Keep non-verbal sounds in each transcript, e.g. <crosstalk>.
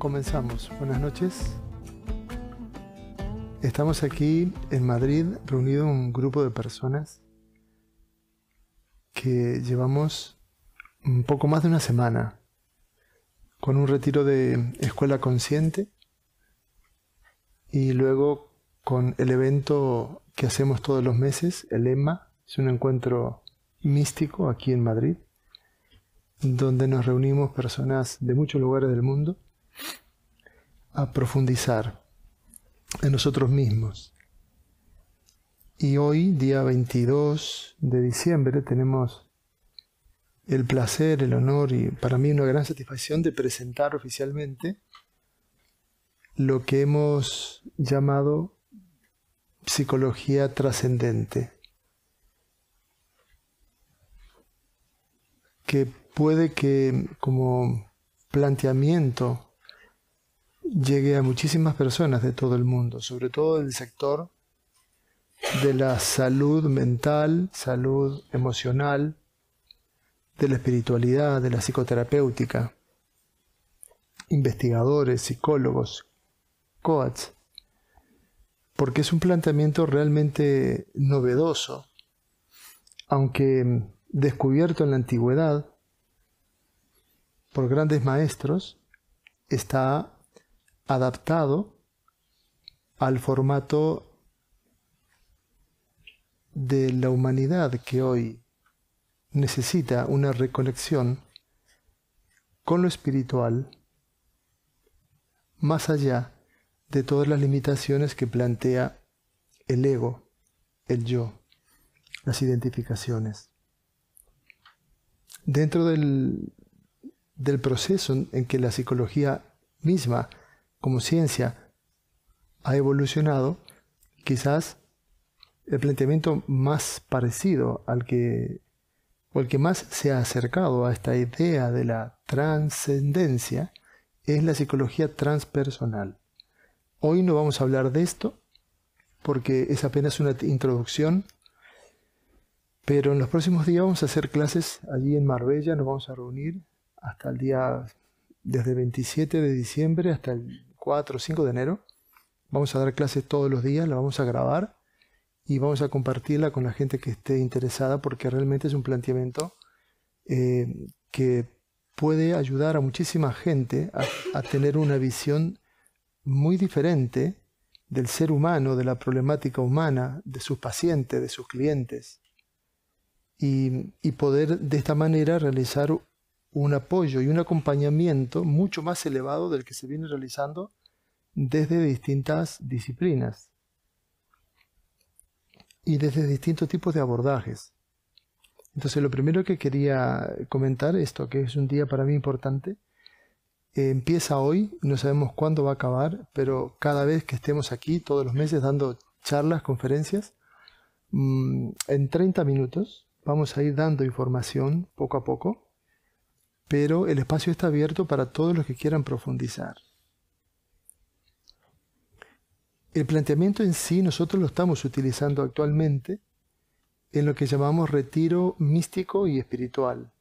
comenzamos. Buenas noches. Estamos aquí en Madrid reunido un grupo de personas que llevamos un poco más de una semana con un retiro de escuela consciente y luego con el evento que hacemos todos los meses, el EMMA, es un encuentro místico aquí en Madrid, donde nos reunimos personas de muchos lugares del mundo a profundizar en nosotros mismos. Y hoy, día 22 de diciembre, tenemos el placer, el honor y para mí una gran satisfacción de presentar oficialmente lo que hemos llamado psicología trascendente, que puede que como planteamiento Llegué a muchísimas personas de todo el mundo, sobre todo del sector de la salud mental, salud emocional, de la espiritualidad, de la psicoterapéutica, investigadores, psicólogos, coats, porque es un planteamiento realmente novedoso, aunque descubierto en la antigüedad por grandes maestros, está adaptado al formato de la humanidad que hoy necesita una reconexión con lo espiritual más allá de todas las limitaciones que plantea el ego, el yo, las identificaciones. Dentro del, del proceso en que la psicología misma como ciencia ha evolucionado, quizás el planteamiento más parecido al que o el que más se ha acercado a esta idea de la trascendencia es la psicología transpersonal. Hoy no vamos a hablar de esto porque es apenas una introducción, pero en los próximos días vamos a hacer clases allí en Marbella, nos vamos a reunir hasta el día desde el 27 de diciembre hasta el 4 o 5 de enero. Vamos a dar clases todos los días, la vamos a grabar y vamos a compartirla con la gente que esté interesada porque realmente es un planteamiento eh, que puede ayudar a muchísima gente a, tener una visión muy diferente del ser humano, de la problemática humana, de sus pacientes, de sus clientes. Y, y, poder de esta manera realizar un apoyo y un acompañamiento mucho más elevado del que se viene realizando desde distintas disciplinas y desde distintos tipos de abordajes. Entonces lo primero que quería comentar, esto que es un día para mí importante, empieza hoy, no sabemos cuándo va a acabar, pero cada vez que estemos aquí, todos los meses dando charlas, conferencias, mm, en 30 minutos vamos a ir dando información poco a poco pero el espacio está abierto para todos los que quieran profundizar. El planteamiento en sí nosotros lo estamos utilizando actualmente en lo que llamamos retiro místico y espiritual,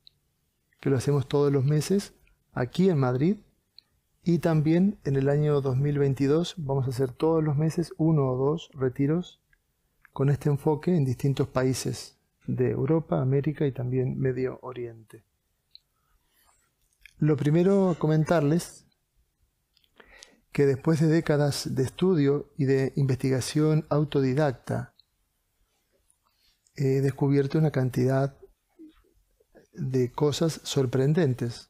que lo hacemos todos los meses aquí en Madrid y también en el año 2022 vamos a hacer todos los meses uno o dos retiros con este enfoque en distintos países de Europa, América y también Medio Oriente. Lo primero comentarles que después de décadas de estudio y de investigación autodidacta, he descubierto una cantidad de cosas sorprendentes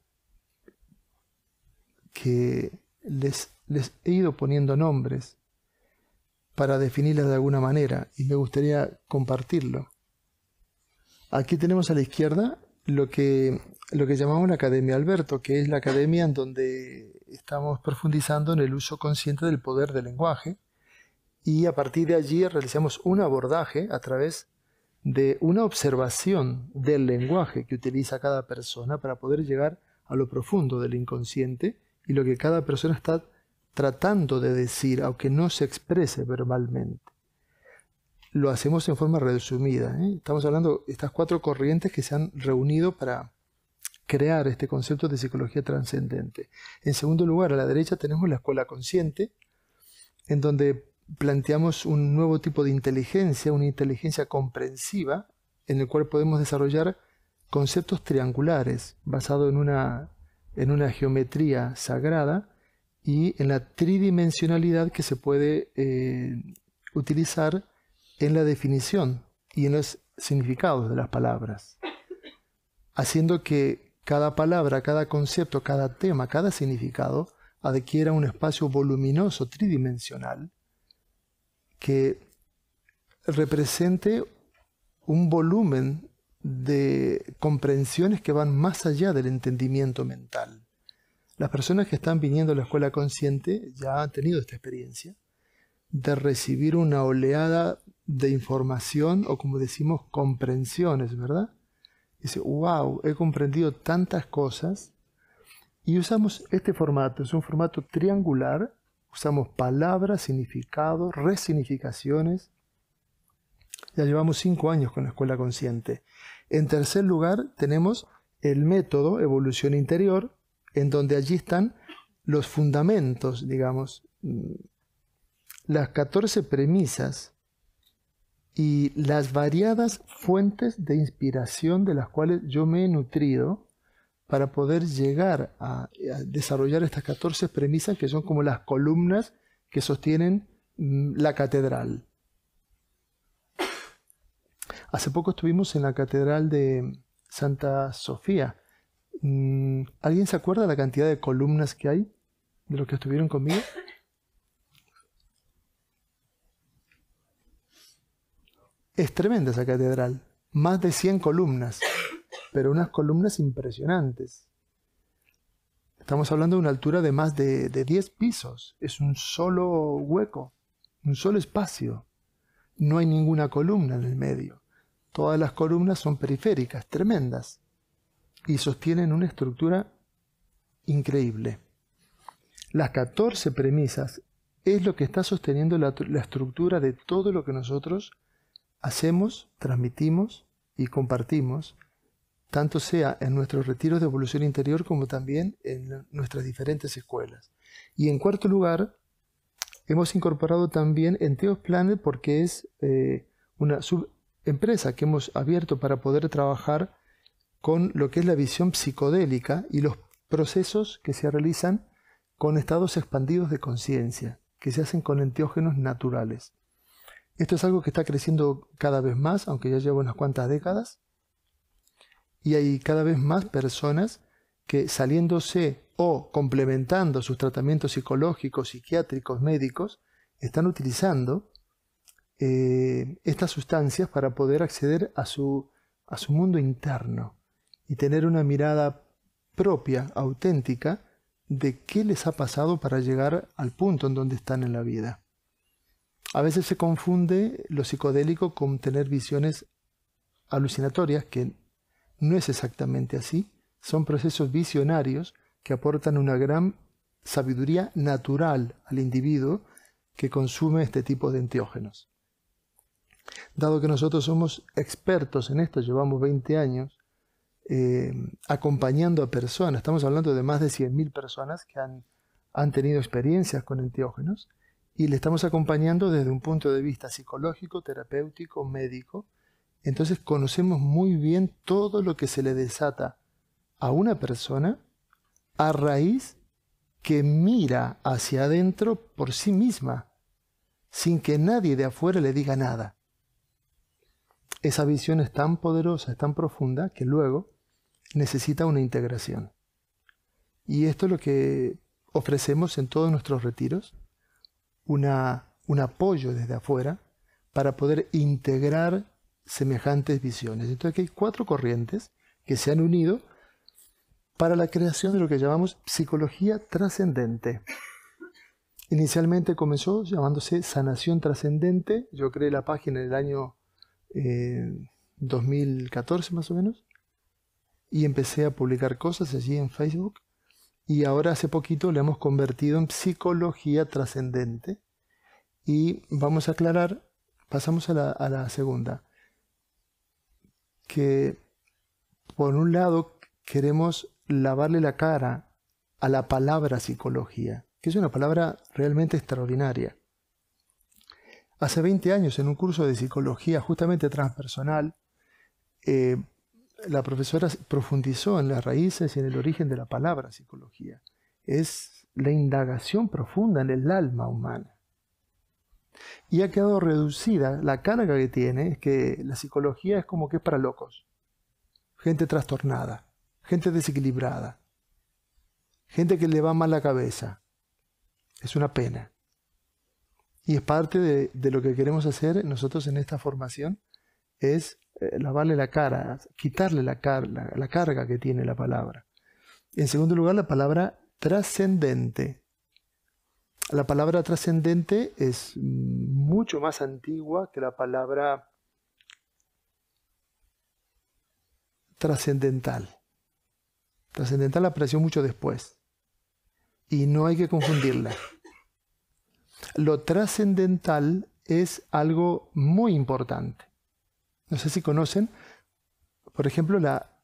que les, les he ido poniendo nombres para definirlas de alguna manera y me gustaría compartirlo. Aquí tenemos a la izquierda lo que lo que llamamos la Academia Alberto, que es la academia en donde estamos profundizando en el uso consciente del poder del lenguaje y a partir de allí realizamos un abordaje a través de una observación del lenguaje que utiliza cada persona para poder llegar a lo profundo del inconsciente y lo que cada persona está tratando de decir, aunque no se exprese verbalmente. Lo hacemos en forma resumida. ¿eh? Estamos hablando de estas cuatro corrientes que se han reunido para crear este concepto de psicología trascendente. En segundo lugar, a la derecha tenemos la escuela consciente, en donde planteamos un nuevo tipo de inteligencia, una inteligencia comprensiva, en el cual podemos desarrollar conceptos triangulares, basado en una, en una geometría sagrada y en la tridimensionalidad que se puede eh, utilizar en la definición y en los significados de las palabras, haciendo que cada palabra, cada concepto, cada tema, cada significado adquiera un espacio voluminoso, tridimensional, que represente un volumen de comprensiones que van más allá del entendimiento mental. Las personas que están viniendo a la escuela consciente ya han tenido esta experiencia de recibir una oleada de información o como decimos comprensiones, ¿verdad? Dice, wow, he comprendido tantas cosas. Y usamos este formato, es un formato triangular. Usamos palabras, significados, resignificaciones. Ya llevamos cinco años con la escuela consciente. En tercer lugar, tenemos el método evolución interior, en donde allí están los fundamentos, digamos, mm, las 14 premisas y las variadas fuentes de inspiración de las cuales yo me he nutrido para poder llegar a, desarrollar estas 14 premisas que son como las columnas que sostienen mm, la catedral. Hace poco estuvimos en la catedral de Santa Sofía. Mm, ¿Alguien se acuerda de la cantidad de columnas que hay? ¿De los que estuvieron conmigo? <laughs> Es tremenda esa catedral, más de 100 columnas, pero unas columnas impresionantes. Estamos hablando de una altura de más de, 10 pisos, es un solo hueco, un solo espacio. No hay ninguna columna en el medio. Todas las columnas son periféricas, tremendas, y sostienen una estructura increíble. Las 14 premisas es lo que está sosteniendo la, la, estructura de todo lo que nosotros hacemos, transmitimos y compartimos, tanto sea en nuestros retiros de evolución interior como también en nuestras diferentes escuelas. Y en cuarto lugar, hemos incorporado también Enteos Planet porque es eh, una subempresa que hemos abierto para poder trabajar con lo que es la visión psicodélica y los procesos que se realizan con estados expandidos de conciencia, que se hacen con enteógenos naturales. Esto es algo que está creciendo cada vez más, aunque ya lleva unas cuantas décadas. Y hay cada vez más personas que saliéndose o complementando sus tratamientos psicológicos, psiquiátricos, médicos, están utilizando eh, estas sustancias para poder acceder a su, a su mundo interno y tener una mirada propia, auténtica, de qué les ha pasado para llegar al punto en donde están en la vida. A veces se confunde lo psicodélico con tener visiones alucinatorias, que no es exactamente así. Son procesos visionarios que aportan una gran sabiduría natural al individuo que consume este tipo de enteógenos. Dado que nosotros somos expertos en esto, llevamos 20 años eh, acompañando a personas, estamos hablando de más de 100.000 personas que han, tenido experiencias con enteógenos, y le estamos acompañando desde un punto de vista psicológico, terapéutico, médico. Entonces conocemos muy bien todo lo que se le desata a una persona a raíz que mira hacia adentro por sí misma, sin que nadie de afuera le diga nada. Esa visión es tan poderosa, es tan profunda, que luego necesita una integración. Y esto es lo que ofrecemos en todos nuestros retiros un apoyo desde afuera para poder integrar semejantes visiones. Entonces aquí hay cuatro corrientes que se han unido para la creación de lo que llamamos psicología trascendente. Inicialmente comenzó llamándose Sanación Trascendente. Yo creé la página en el año 2014 eh, más o menos. Y empecé a publicar cosas allí en Facebook y ahora hace poquito le hemos convertido en psicología trascendente. Y vamos a aclarar, pasamos a la, segunda, que por un lado queremos lavarle la cara a la palabra psicología, que es una palabra realmente extraordinaria. Hace 20 años, en un curso de psicología justamente transpersonal, eh, la profesora profundizó en las raíces y en el origen de la palabra psicología. Es la indagación profunda en el alma humana. Y ha quedado reducida la carga que tiene, es que la psicología es como que es para locos, gente trastornada, gente desequilibrada, gente que le va mal la cabeza. Es una pena. Y es parte de, de lo que queremos hacer nosotros en esta formación, es eh, lavarle la cara, quitarle la, la, carga que tiene la palabra. En segundo lugar, la palabra trascendente. La palabra trascendente es mucho más antigua que la palabra trascendental. Trascendental apareció mucho después. Y no hay que confundirla. Lo trascendental es algo muy importante. No sé si conocen, por ejemplo, la,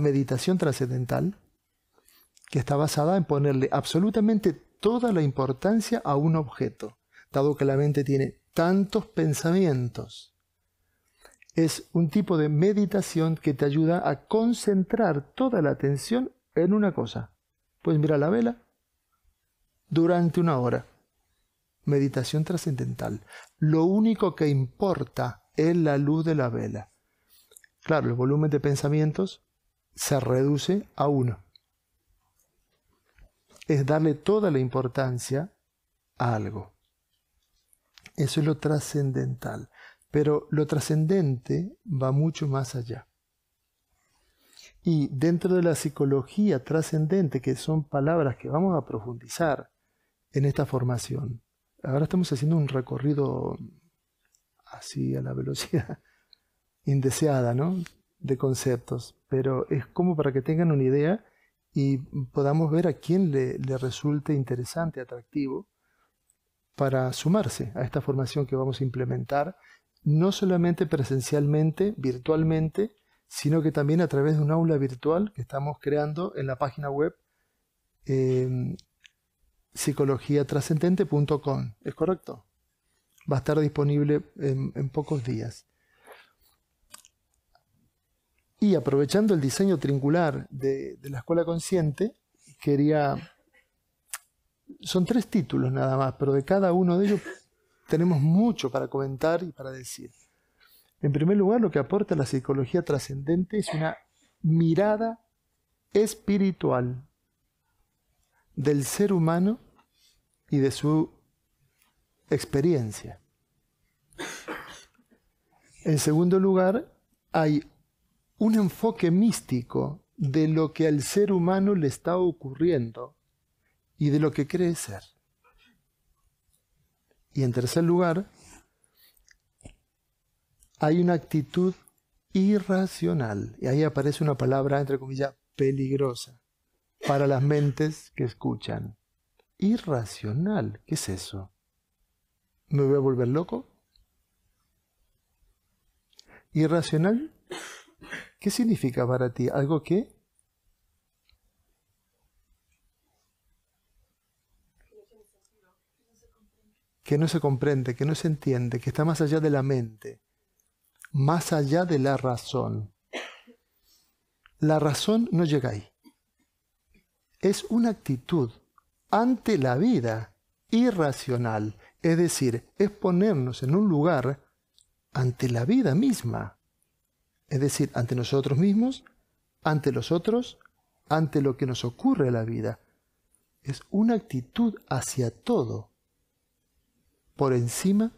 meditación trascendental, que está basada en ponerle absolutamente toda la importancia a un objeto, dado que la mente tiene tantos pensamientos. Es un tipo de meditación que te ayuda a concentrar toda la atención en una cosa. Puedes mirar la vela durante una hora. Meditación trascendental. Lo único que importa es la luz de la vela. Claro, el volumen de pensamientos se reduce a uno. Es darle toda la importancia a algo. Eso es lo trascendental. Pero lo trascendente va mucho más allá. Y dentro de la psicología trascendente, que son palabras que vamos a profundizar en esta formación, ahora estamos haciendo un recorrido así a la velocidad <laughs> indeseada, ¿no? De conceptos, pero es como para que tengan una idea y podamos ver a quién le, resulte interesante, atractivo, para sumarse a esta formación que vamos a implementar, no solamente presencialmente, virtualmente, sino que también a través de un aula virtual que estamos creando en la página web eh, psicologiatrascendente.com. ¿Es correcto? va a estar disponible en, pocos días. Y aprovechando el diseño triangular de, de, la escuela consciente, quería... Son tres títulos nada más, pero de cada uno de ellos tenemos mucho para comentar y para decir. En primer lugar, lo que aporta la psicología trascendente es una mirada espiritual del ser humano y de su experiencia. En segundo lugar, hay un enfoque místico de lo que al ser humano le está ocurriendo y de lo que cree ser. Y en tercer lugar, hay una actitud irracional. Y ahí aparece una palabra, entre comillas, peligrosa para las mentes que escuchan. Irracional, ¿qué es eso? ¿Me voy a volver loco? Irracional, ¿qué significa para ti? ¿Algo que? Que no se comprende, que no se entiende, que está más allá de la mente, más allá de la razón. La razón no llega ahí. Es una actitud ante la vida irracional, es decir, es ponernos en un lugar ante la vida misma, es decir, ante nosotros mismos, ante los otros, ante lo que nos ocurre en la vida. Es una actitud hacia todo, por encima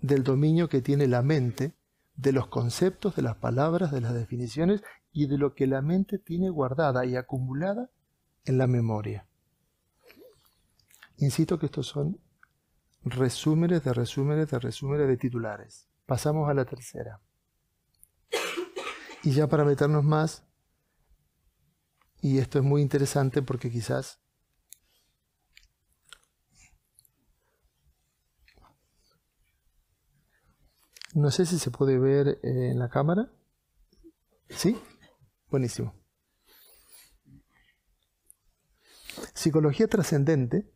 del dominio que tiene la mente, de los conceptos, de las palabras, de las definiciones y de lo que la mente tiene guardada y acumulada en la memoria. Insisto que estos son resúmenes de resúmenes de resúmenes de titulares. Pasamos a la tercera. Y ya para meternos más, y esto es muy interesante porque quizás No sé si se puede ver eh, en la cámara. ¿Sí? Buenísimo. Psicología trascendente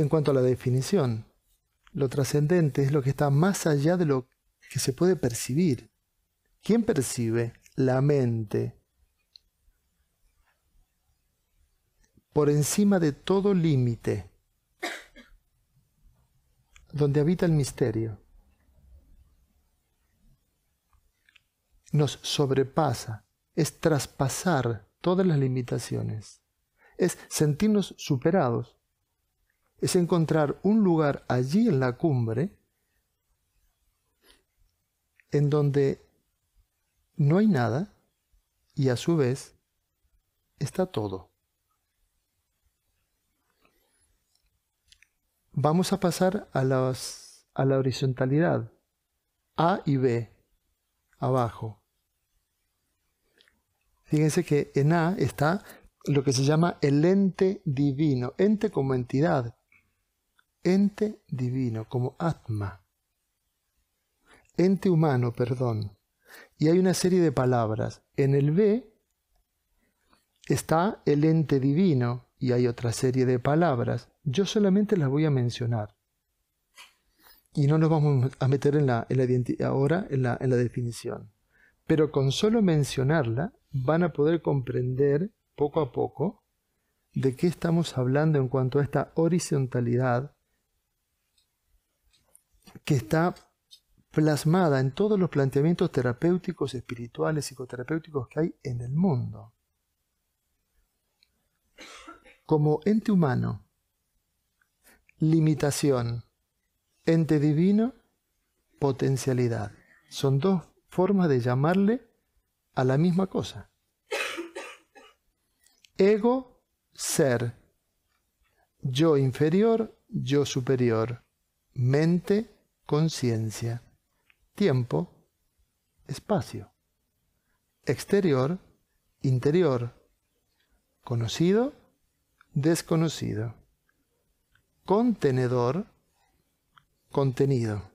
en cuanto a la definición. Lo trascendente es lo que está más allá de lo que se puede percibir. ¿Quién percibe? La mente. Por encima de todo límite, donde habita el misterio. Nos sobrepasa, es traspasar todas las limitaciones, es sentirnos superados es encontrar un lugar allí en la cumbre en donde no hay nada y a su vez está todo. Vamos a pasar a, las, a la horizontalidad, A y B, abajo. Fíjense que en A está lo que se llama el ente divino, ente como entidad, ente divino, como Atma, ente humano, perdón. Y hay una serie de palabras. En el B está el ente divino y hay otra serie de palabras. Yo solamente las voy a mencionar. Y no nos vamos a meter en la, ahora en la, en la definición. Pero con solo mencionarla van a poder comprender poco a poco de qué estamos hablando en cuanto a esta horizontalidad que está plasmada en todos los planteamientos terapéuticos, espirituales, psicoterapéuticos que hay en el mundo. Como ente humano, limitación, ente divino, potencialidad. Son dos formas de llamarle a la misma cosa. Ego, ser. Yo inferior, yo superior. Mente, conciencia, tiempo, espacio, exterior, interior, conocido, desconocido, contenedor, contenido,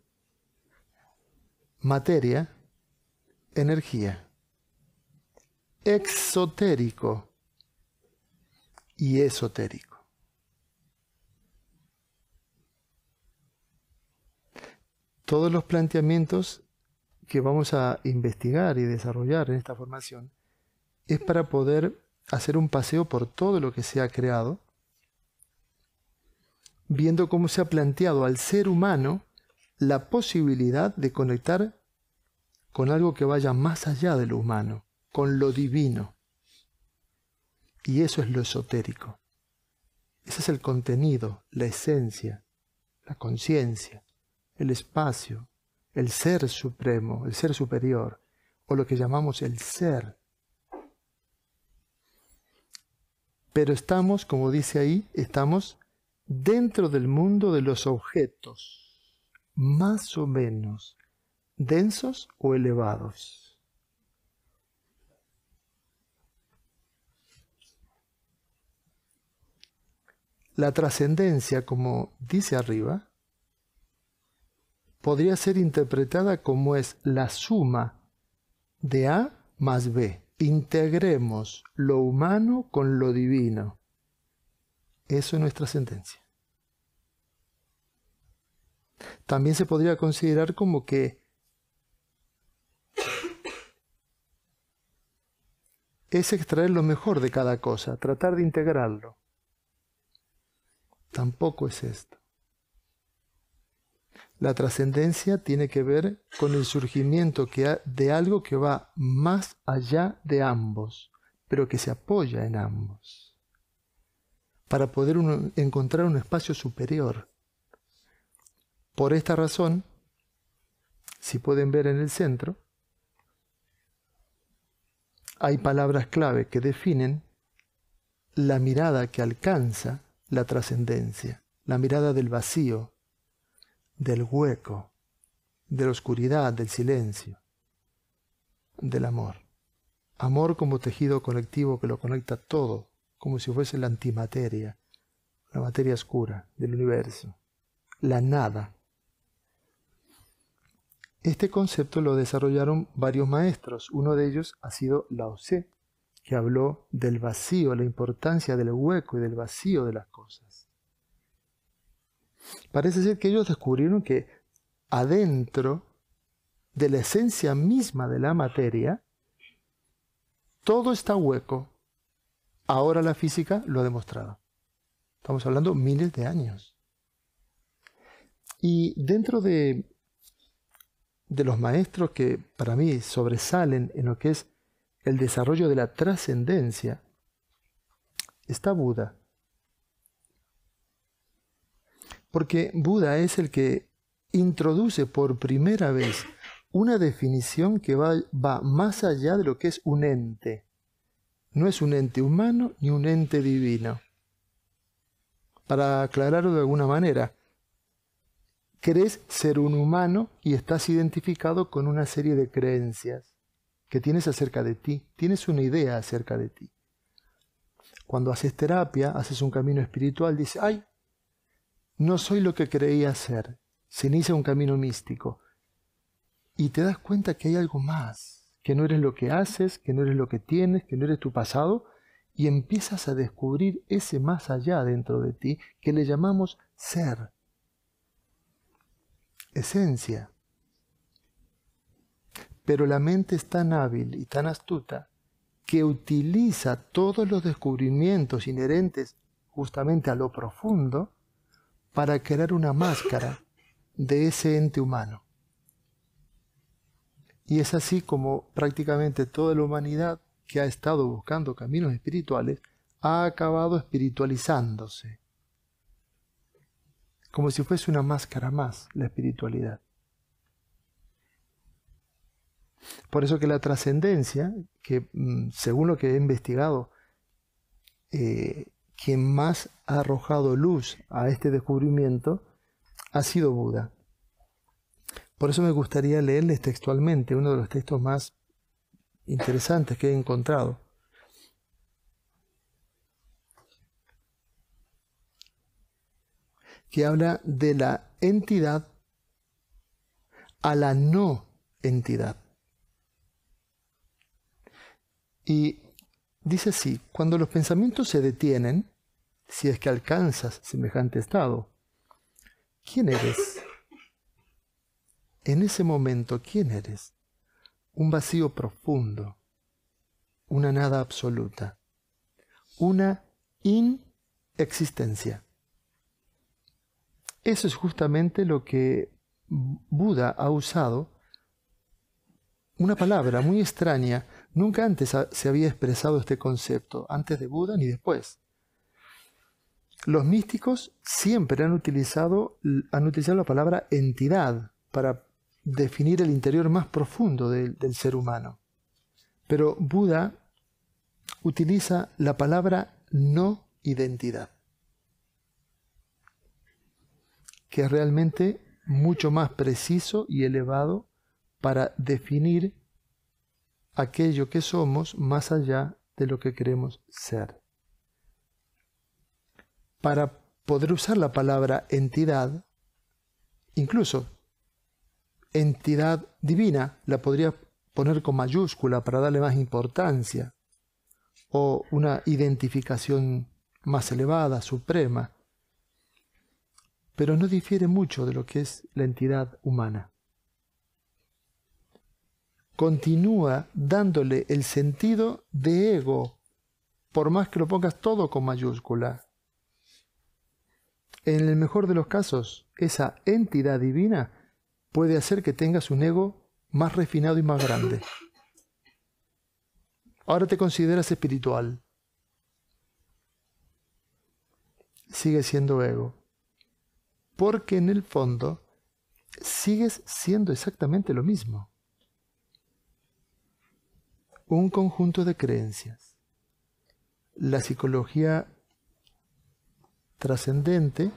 materia, energía, exotérico y esotérico. todos los planteamientos que vamos a investigar y desarrollar en esta formación es para poder hacer un paseo por todo lo que se ha creado, viendo cómo se ha planteado al ser humano la posibilidad de conectar con algo que vaya más allá de lo humano, con lo divino. Y eso es lo esotérico. Ese es el contenido, la esencia, la conciencia el espacio, el ser supremo, el ser superior, o lo que llamamos el ser. Pero estamos, como dice ahí, estamos dentro del mundo de los objetos, más o menos, densos o elevados. La trascendencia, como dice arriba, podría ser interpretada como es la suma de A más B. Integremos lo humano con lo divino. Eso es nuestra sentencia. También se podría considerar como que es extraer lo mejor de cada cosa, tratar de integrarlo. Tampoco es esto. La trascendencia tiene que ver con el surgimiento que de algo que va más allá de ambos, pero que se apoya en ambos, para poder encontrar un espacio superior. Por esta razón, si pueden ver en el centro, hay palabras clave que definen la mirada que alcanza la trascendencia, la mirada del vacío, del hueco, de la oscuridad, del silencio, del amor. Amor como tejido colectivo que lo conecta todo, como si fuese la antimateria, la materia oscura del universo, la nada. Este concepto lo desarrollaron varios maestros, uno de ellos ha sido Lao Tse, que habló del vacío, la importancia del hueco y del vacío de las cosas. Parece ser que ellos descubrieron que adentro de la esencia misma de la materia, todo está hueco. Ahora la física lo ha demostrado. Estamos hablando miles de años. Y dentro de, de los maestros que para mí sobresalen en lo que es el desarrollo de la trascendencia, está Buda. porque Buda es el que introduce por primera vez una definición que va, más allá de lo que es un ente. No es un ente humano ni un ente divino. Para aclararlo de alguna manera, crees ser un humano y estás identificado con una serie de creencias que tienes acerca de ti, tienes una idea acerca de ti. Cuando haces terapia, haces un camino espiritual, dices, ay, no soy lo que creía ser. Se inicia un camino místico. Y te das cuenta que hay algo más, que no eres lo que haces, que no eres lo que tienes, que no eres tu pasado, y empiezas a descubrir ese más allá dentro de ti que le llamamos ser, esencia. Pero la mente es tan hábil y tan astuta que utiliza todos los descubrimientos inherentes justamente a lo profundo para crear una máscara de ese ente humano. Y es así como prácticamente toda la humanidad que ha estado buscando caminos espirituales ha acabado espiritualizándose. Como si fuese una máscara más la espiritualidad. Por eso que la trascendencia, que mm, según lo que he investigado, eh, quien más ha arrojado luz a este descubrimiento ha sido Buda. Por eso me gustaría leerles textualmente uno de los textos más interesantes que he encontrado. que habla de la entidad a la no entidad. Y dice así, cuando los pensamientos se detienen, si es que alcanzas semejante estado. ¿Quién eres? En ese momento, ¿quién eres? Un vacío profundo, una nada absoluta, una inexistencia. Eso es justamente lo que Buda ha usado, una palabra muy extraña, nunca antes se había expresado este concepto, antes de Buda ni después. Los místicos siempre han utilizado, han utilizado la palabra entidad para definir el interior más profundo del ser humano. Pero Buda utiliza la palabra no identidad, que es realmente mucho más preciso y elevado para definir aquello que somos más allá de lo que queremos ser para poder usar la palabra entidad, incluso entidad divina, la podría poner con mayúscula para darle más importancia, o una identificación más elevada, suprema, pero no difiere mucho de lo que es la entidad humana. Continúa dándole el sentido de ego, por más que lo pongas todo con mayúscula, en el mejor de los casos, esa entidad divina puede hacer que tengas un ego más refinado y más grande. Ahora te consideras espiritual. Sigue siendo ego. Porque en el fondo sigues siendo exactamente lo mismo. Un conjunto de creencias. La psicología trascendente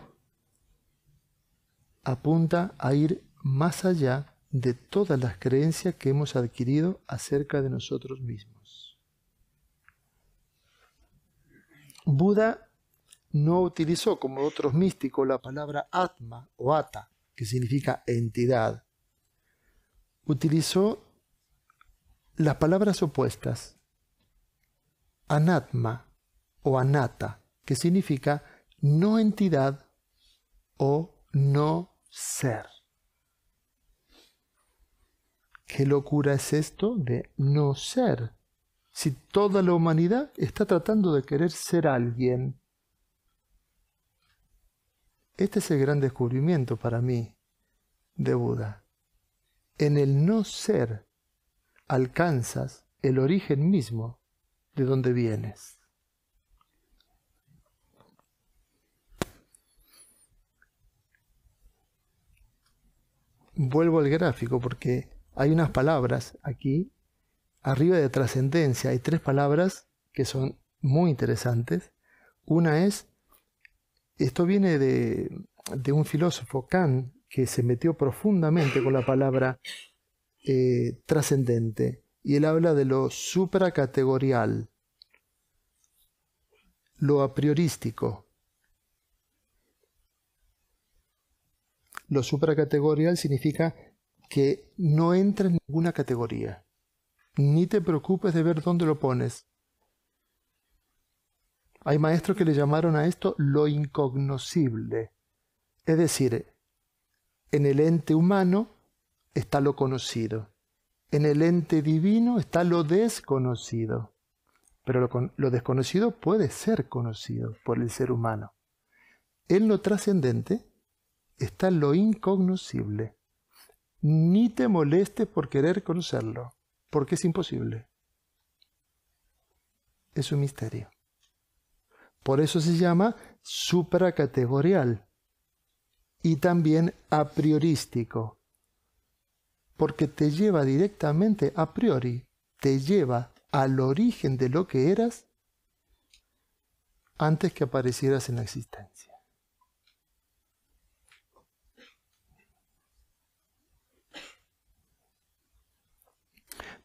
apunta a ir más allá de todas las creencias que hemos adquirido acerca de nosotros mismos. Buda no utilizó como otros místicos la palabra atma o ata, que significa entidad. Utilizó las palabras opuestas, anatma o anata, que significa no entidad o no ser. ¿Qué locura es esto de no ser? Si toda la humanidad está tratando de querer ser alguien. Este es el gran descubrimiento para mí de Buda. En el no ser alcanzas el origen mismo de donde vienes. vuelvo al gráfico porque hay unas palabras aquí, arriba de trascendencia, hay tres palabras que son muy interesantes. Una es, esto viene de, un filósofo, Kant, que se metió profundamente con la palabra eh, trascendente, y él habla de lo supracategorial, lo apriorístico, Lo supracategorial significa que no entra en ninguna categoría. Ni te preocupes de ver dónde lo pones. Hay maestros que le llamaron a esto lo incognoscible. Es decir, en el ente humano está lo conocido. En el ente divino está lo desconocido. Pero lo, lo desconocido puede ser conocido por el ser humano. En lo trascendente está lo incognoscible. Ni te molestes por querer conocerlo, porque es imposible. Es un misterio. Por eso se llama supracategorial y también a priorístico, porque te lleva directamente a priori, te lleva al origen de lo que eras antes que aparecieras en la existencia.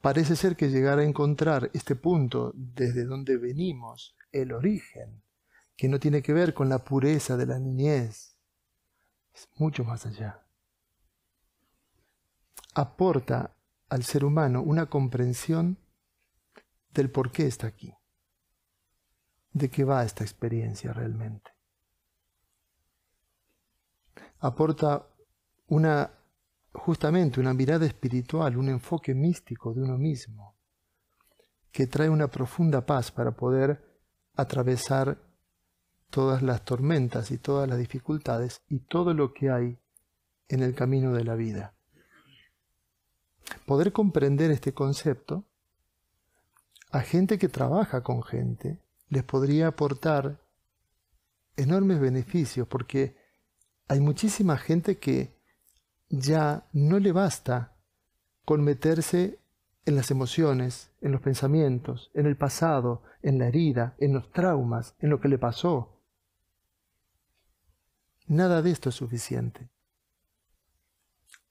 parece ser que llegar a encontrar este punto desde donde venimos, el origen, que no tiene que ver con la pureza de la niñez, es mucho más allá. Aporta al ser humano una comprensión del por qué está aquí, de qué va esta experiencia realmente. Aporta una justamente una mirada espiritual, un enfoque místico de uno mismo, que trae una profunda paz para poder atravesar todas las tormentas y todas las dificultades y todo lo que hay en el camino de la vida. Poder comprender este concepto a gente que trabaja con gente les podría aportar enormes beneficios porque hay muchísima gente que ya no le basta con meterse en las emociones, en los pensamientos, en el pasado, en la herida, en los traumas, en lo que le pasó. Nada de esto es suficiente.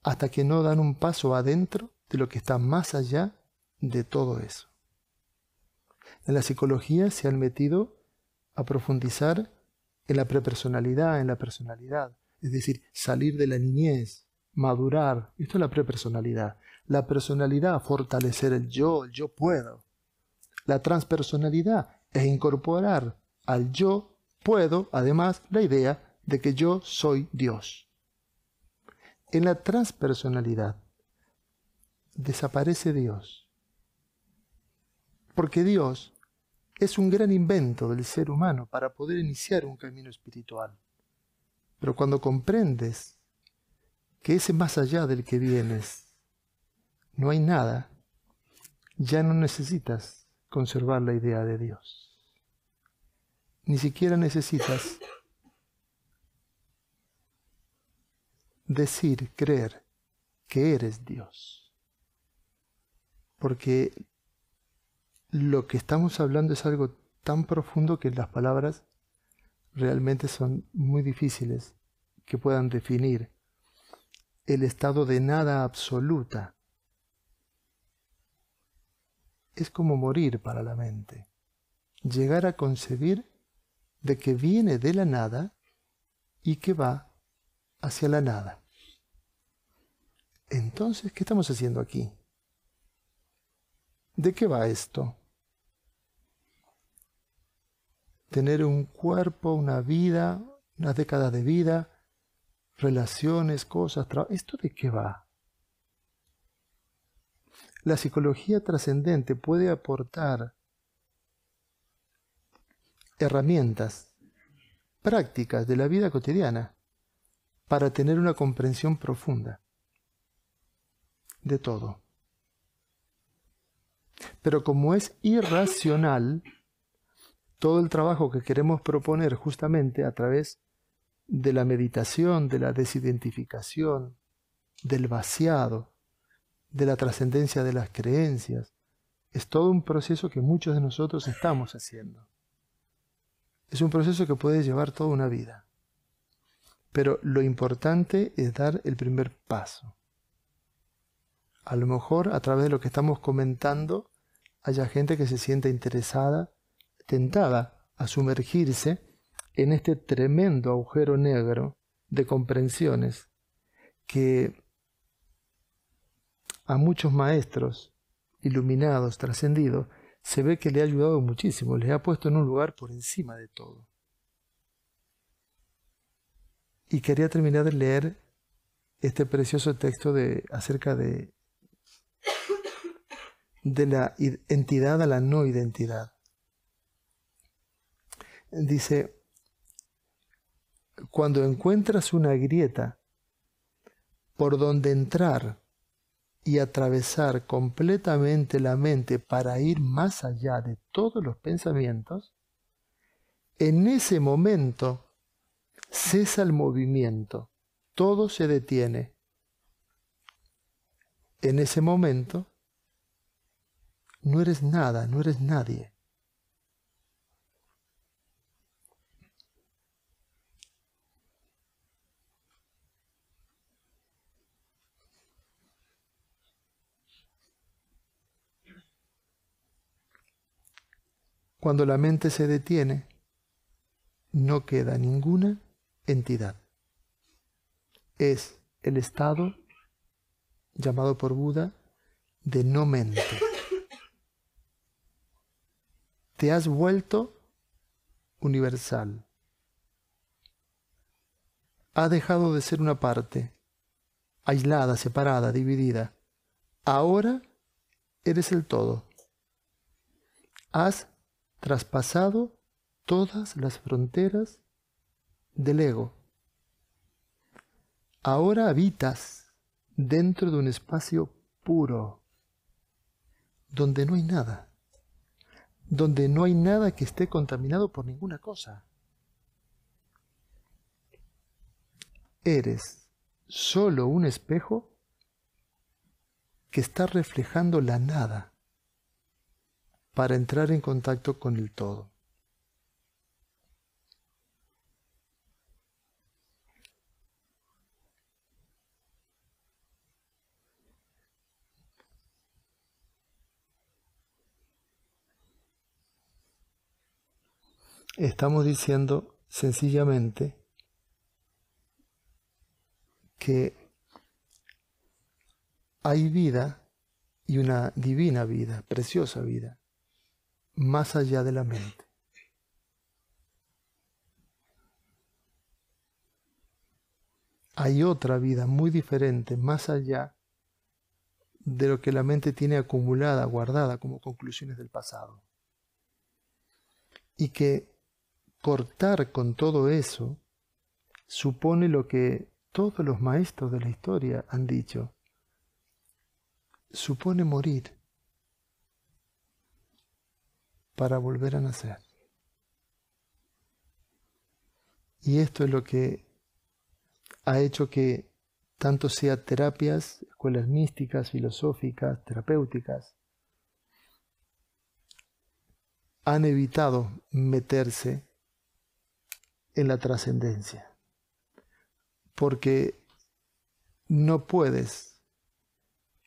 Hasta que no dan un paso adentro de lo que está más allá de todo eso. En la psicología se han metido a profundizar en la prepersonalidad, en la personalidad, es decir, salir de la niñez, madurar, esto es la prepersonalidad, la personalidad, fortalecer el yo, el yo puedo. La transpersonalidad es incorporar al yo puedo, además, la idea de que yo soy Dios. En la transpersonalidad desaparece Dios, porque Dios es un gran invento del ser humano para poder iniciar un camino espiritual. Pero cuando comprendes que ese más allá del que vienes no hay nada, ya no necesitas conservar la idea de Dios. Ni siquiera necesitas decir, creer que eres Dios. Porque lo que estamos hablando es algo tan profundo que las palabras realmente son muy difíciles que puedan definir el estado de nada absoluta. Es como morir para la mente, llegar a concebir de que viene de la nada y que va hacia la nada. Entonces, ¿qué estamos haciendo aquí? ¿De qué va esto? Tener un cuerpo, una vida, una década de vida, relaciones, cosas, ¿esto de qué va? La psicología trascendente puede aportar herramientas prácticas de la vida cotidiana para tener una comprensión profunda de todo. Pero como es irracional, todo el trabajo que queremos proponer justamente a través de de la meditación, de la desidentificación, del vaciado, de la trascendencia de las creencias. Es todo un proceso que muchos de nosotros estamos haciendo. Es un proceso que puede llevar toda una vida. Pero lo importante es dar el primer paso. A lo mejor a través de lo que estamos comentando haya gente que se sienta interesada, tentada a sumergirse en este tremendo agujero negro de comprensiones que a muchos maestros iluminados, trascendidos, se ve que le ha ayudado muchísimo, Le ha puesto en un lugar por encima de todo. Y quería terminar de leer este precioso texto de, acerca de, de la entidad a la no identidad. Dice, cuando encuentras una grieta por donde entrar y atravesar completamente la mente para ir más allá de todos los pensamientos, en ese momento cesa el movimiento, todo se detiene. En ese momento no eres nada, no eres nadie. Cuando la mente se detiene, no queda ninguna entidad. Es el estado, llamado por Buda, de no mente. Te has vuelto universal. Ha dejado de ser una parte, aislada, separada, dividida. Ahora eres el todo. Has traspasado todas las fronteras del ego. Ahora habitas dentro de un espacio puro, donde no hay nada, donde no hay nada que esté contaminado por ninguna cosa. Eres solo un espejo que está reflejando la nada para entrar en contacto con el todo. Estamos diciendo sencillamente que hay vida y una divina vida, preciosa vida más allá de la mente. Hay otra vida muy diferente, más allá de lo que la mente tiene acumulada, guardada como conclusiones del pasado. Y que cortar con todo eso supone lo que todos los maestros de la historia han dicho. Supone morir para volver a nacer. Y esto es lo que ha hecho que tanto sea terapias, escuelas místicas, filosóficas, terapéuticas, han evitado meterse en la trascendencia. Porque no puedes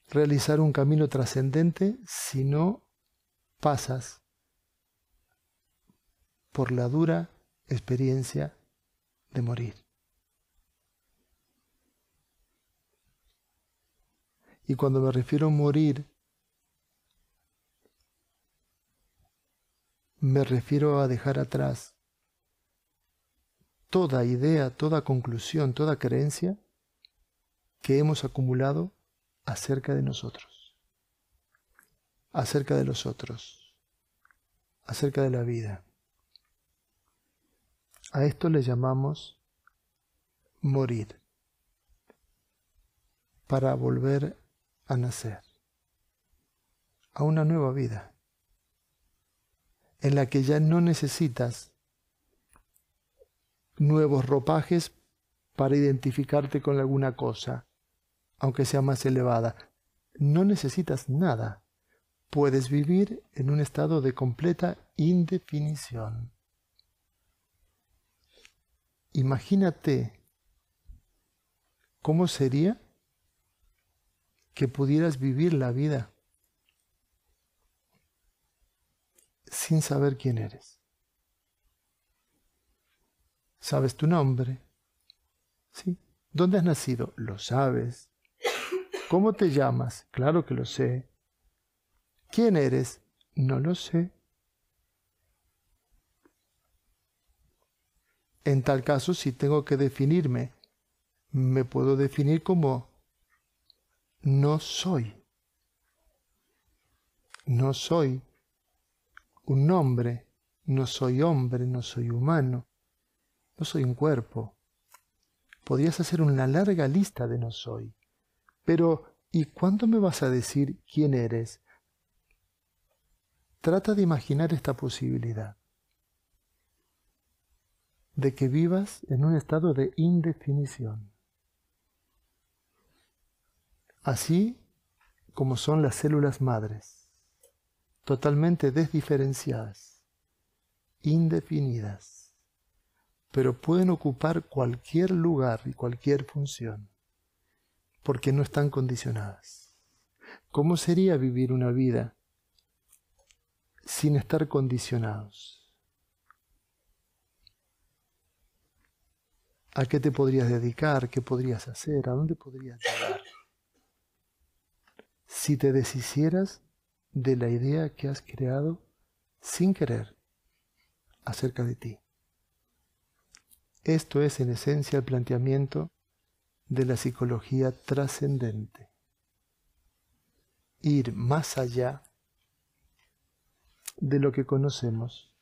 realizar un camino trascendente si no pasas por la dura experiencia de morir. Y cuando me refiero a morir, me refiero a dejar atrás toda idea, toda conclusión, toda creencia que hemos acumulado acerca de nosotros, acerca de los otros, acerca de la vida. A esto le llamamos morir para volver a nacer, a una nueva vida, en la que ya no necesitas nuevos ropajes para identificarte con alguna cosa, aunque sea más elevada. No necesitas nada. Puedes vivir en un estado de completa indefinición. Imagínate cómo sería que pudieras vivir la vida sin saber quién eres. Sabes tu nombre, ¿sí? ¿Dónde has nacido? Lo sabes. ¿Cómo te llamas? Claro que lo sé. ¿Quién eres? No lo sé. En tal caso, si tengo que definirme, me puedo definir como no soy. No soy un hombre, no soy hombre, no soy humano, no soy un cuerpo. Podrías hacer una larga lista de no soy. Pero, ¿y cuándo me vas a decir quién eres? Trata de imaginar esta posibilidad de que vivas en un estado de indefinición. Así como son las células madres, totalmente desdiferenciadas, indefinidas, pero pueden ocupar cualquier lugar y cualquier función, porque no están condicionadas. ¿Cómo sería vivir una vida sin estar condicionados? a qué te podrías dedicar, qué podrías hacer, a dónde podrías llegar. Si te deshicieras de la idea que has creado sin querer acerca de ti. Esto es en esencia el planteamiento de la psicología trascendente. Ir más allá de lo que conocemos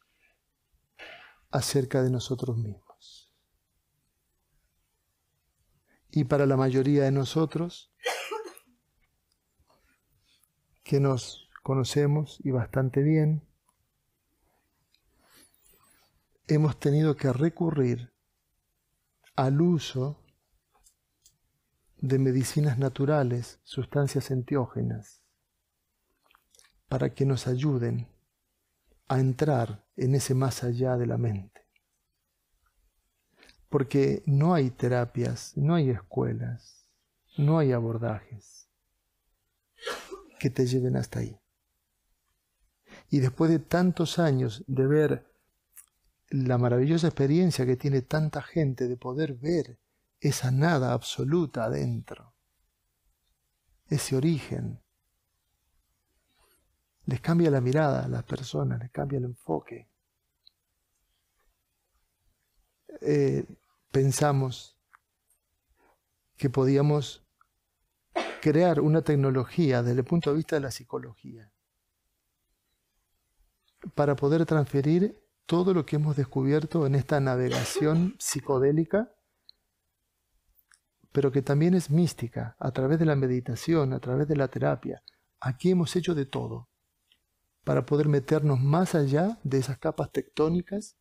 acerca de nosotros mismos. y para la mayoría de nosotros que nos conocemos y bastante bien, hemos tenido que recurrir al uso de medicinas naturales, sustancias enteógenas, para que nos ayuden a entrar en ese más allá de la mente porque no hay terapias, no hay escuelas, no hay abordajes que te lleven hasta ahí. Y después de tantos años de ver la maravillosa experiencia que tiene tanta gente de poder ver esa nada absoluta adentro, ese origen, les cambia la mirada a las personas, les cambia el enfoque. Eh, pensamos que podíamos crear una tecnología desde el punto de vista de la psicología para poder transferir todo lo que hemos descubierto en esta navegación psicodélica, pero que también es mística, a través de la meditación, a través de la terapia. Aquí hemos hecho de todo para poder meternos más allá de esas capas tectónicas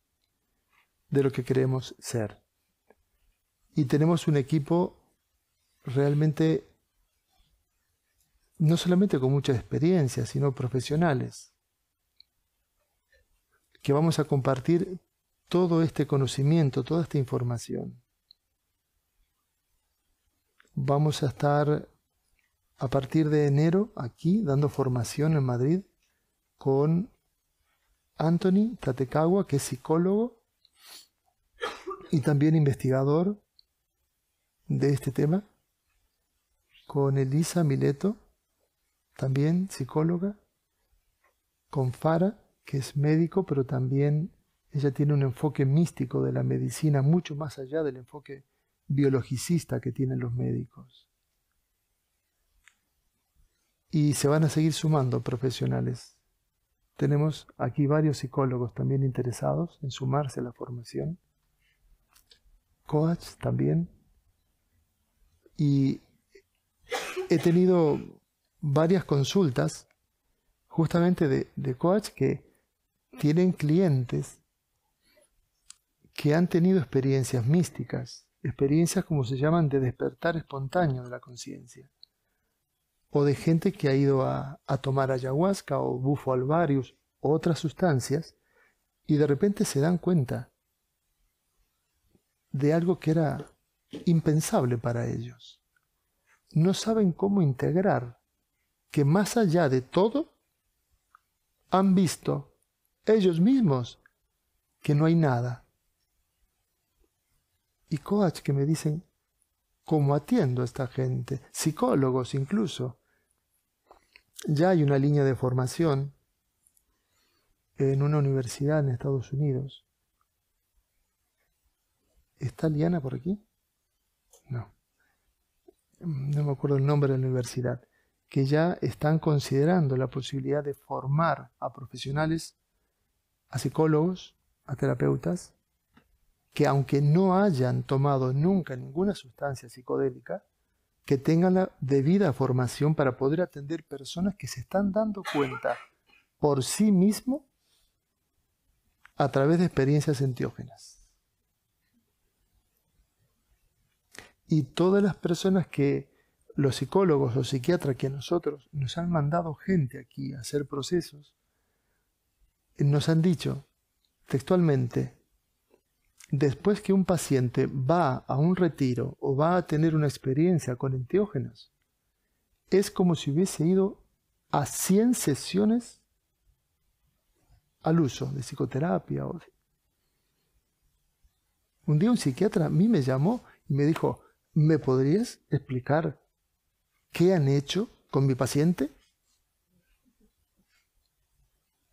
de lo que queremos ser y tenemos un equipo realmente no solamente con mucha experiencia, sino profesionales, que vamos a compartir todo este conocimiento, toda esta información. Vamos a estar a partir de enero aquí dando formación en Madrid con Anthony Tatekawa, que es psicólogo y también investigador de este tema con Elisa Mileto, también psicóloga, con Fara, que es médico, pero también ella tiene un enfoque místico de la medicina mucho más allá del enfoque biologicista que tienen los médicos. Y se van a seguir sumando profesionales. Tenemos aquí varios psicólogos también interesados en sumarse a la formación. Coach también, y he tenido varias consultas justamente de, de coach que tienen clientes que han tenido experiencias místicas, experiencias como se llaman de despertar espontáneo de la conciencia, o de gente que ha ido a, tomar ayahuasca o bufo alvarius o otras sustancias, y de repente se dan cuenta de algo que era impensable para ellos. No saben cómo integrar que más allá de todo, han visto ellos mismos que no hay nada. Y coach que me dicen, ¿cómo atiendo a esta gente? Psicólogos incluso. Ya hay una línea de formación en una universidad en Estados Unidos. ¿Está Liana por aquí? no, mm, no me acuerdo el nombre de la universidad, que ya están considerando la posibilidad de formar a profesionales, a psicólogos, a terapeutas, que aunque no hayan tomado nunca ninguna sustancia psicodélica, que tengan la debida formación para poder atender personas que se están dando cuenta por sí mismo a través de experiencias entiógenas Y todas las personas que los psicólogos o psiquiatras que nosotros nos han mandado gente aquí a hacer procesos, nos han dicho textualmente, después que un paciente va a un retiro o va a tener una experiencia con enteógenos, es como si hubiese ido a 100 sesiones al uso de psicoterapia. Un día un psiquiatra a mí me llamó y me dijo, ¿Me podrías explicar qué han hecho con mi paciente?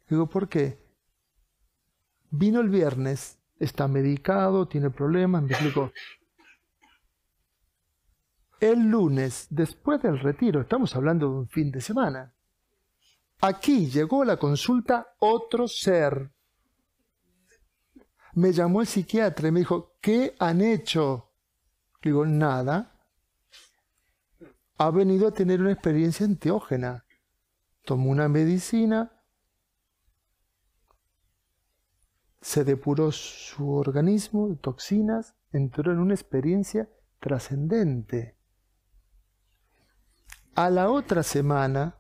Digo, ¿por qué? Vino el viernes, está medicado, tiene problemas, me El lunes, después del retiro, estamos hablando de un fin de semana, aquí llegó la consulta otro ser. Me llamó el psiquiatra y me dijo, ¿qué han hecho? digo, nada. Ha venido a tener una experiencia enteógena. Tomó una medicina, se depuró su organismo de toxinas, entró en una experiencia trascendente. A la otra semana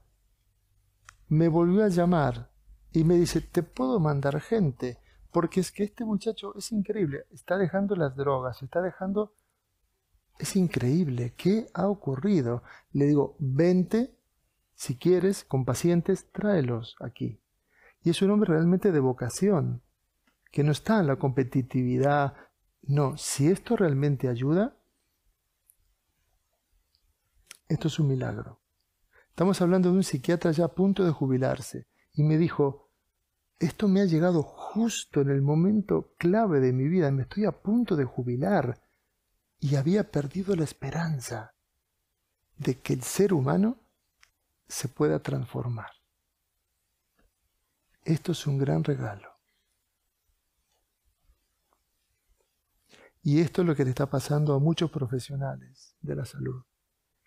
me volvió a llamar y me dice, te puedo mandar gente, porque es que este muchacho es increíble, está dejando las drogas, está dejando es increíble, ¿qué ha ocurrido? Le digo, vente, si quieres, con pacientes, tráelos aquí. Y es un hombre realmente de vocación, que no está en la competitividad. No, si esto realmente ayuda, esto es un milagro. Estamos hablando de un psiquiatra ya a punto de jubilarse. Y me dijo, esto me ha llegado justo en el momento clave de mi vida, me estoy a punto de jubilar y había perdido la esperanza de que el ser humano se pueda transformar. Esto es un gran regalo. Y esto es lo que le está pasando a muchos profesionales de la salud,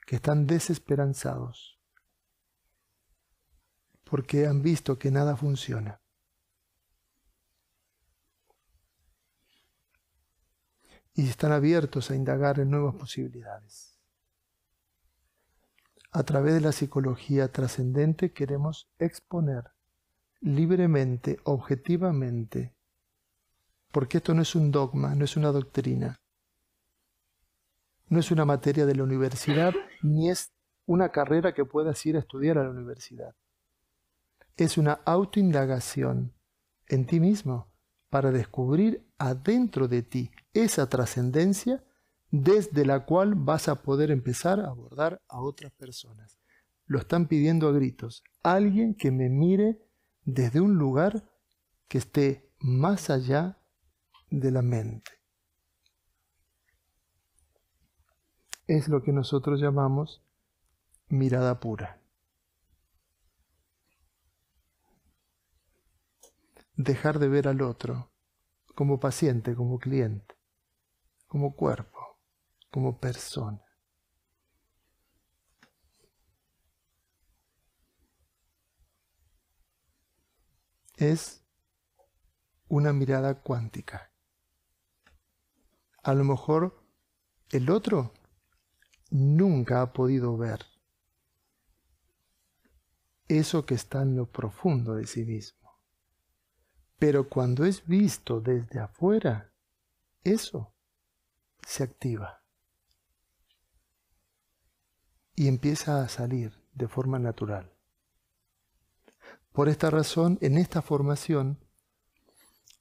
que están desesperanzados, porque han visto que nada funciona. y están abiertos a indagar en nuevas posibilidades. A través de la psicología trascendente queremos exponer libremente, objetivamente, porque esto no es un dogma, no es una doctrina, no es una materia de la universidad, ni es una carrera que puedas ir a estudiar a la universidad. Es una autoindagación en ti mismo para descubrir adentro de ti esa trascendencia desde la cual vas a poder empezar a abordar a otras personas. Lo están pidiendo a gritos. Alguien que me mire desde un lugar que esté más allá de la mente. Es lo que nosotros llamamos mirada pura. Dejar de ver al otro como paciente, como cliente como cuerpo, como persona. Es una mirada cuántica. A lo mejor el otro nunca ha podido ver eso que está en lo profundo de sí mismo. Pero cuando es visto desde afuera, eso se activa y empieza a salir de forma natural. Por esta razón, en esta formación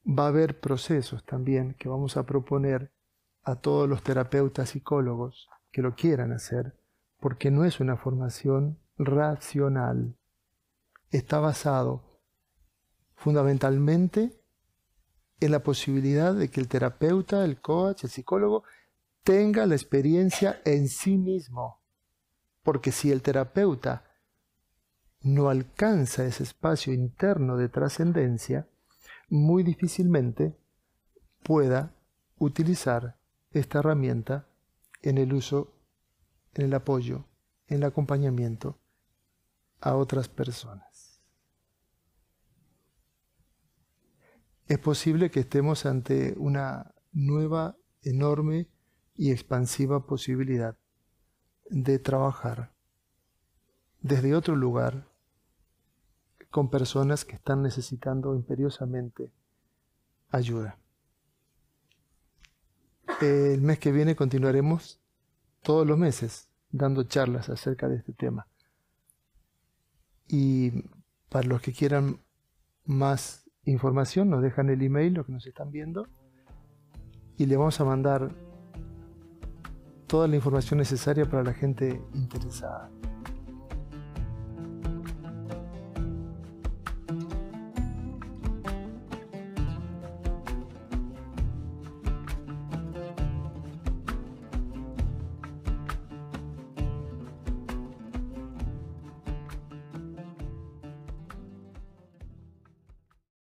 va a haber procesos también que vamos a proponer a todos los terapeutas psicólogos que lo quieran hacer, porque no es una formación racional. Está basado fundamentalmente en la posibilidad de que el terapeuta, el coach, el psicólogo tenga la experiencia en sí mismo. Porque si el terapeuta no alcanza ese espacio interno de trascendencia, muy difícilmente pueda utilizar esta herramienta en el uso, en el apoyo, en el acompañamiento a otras personas. es posible que estemos ante una nueva, enorme y expansiva posibilidad de trabajar desde otro lugar con personas que están necesitando imperiosamente ayuda. El mes que viene continuaremos todos los meses dando charlas acerca de este tema. Y para los que quieran más información, nos dejan el email, lo que nos están viendo, y le vamos a mandar toda la información necesaria para la gente interesada.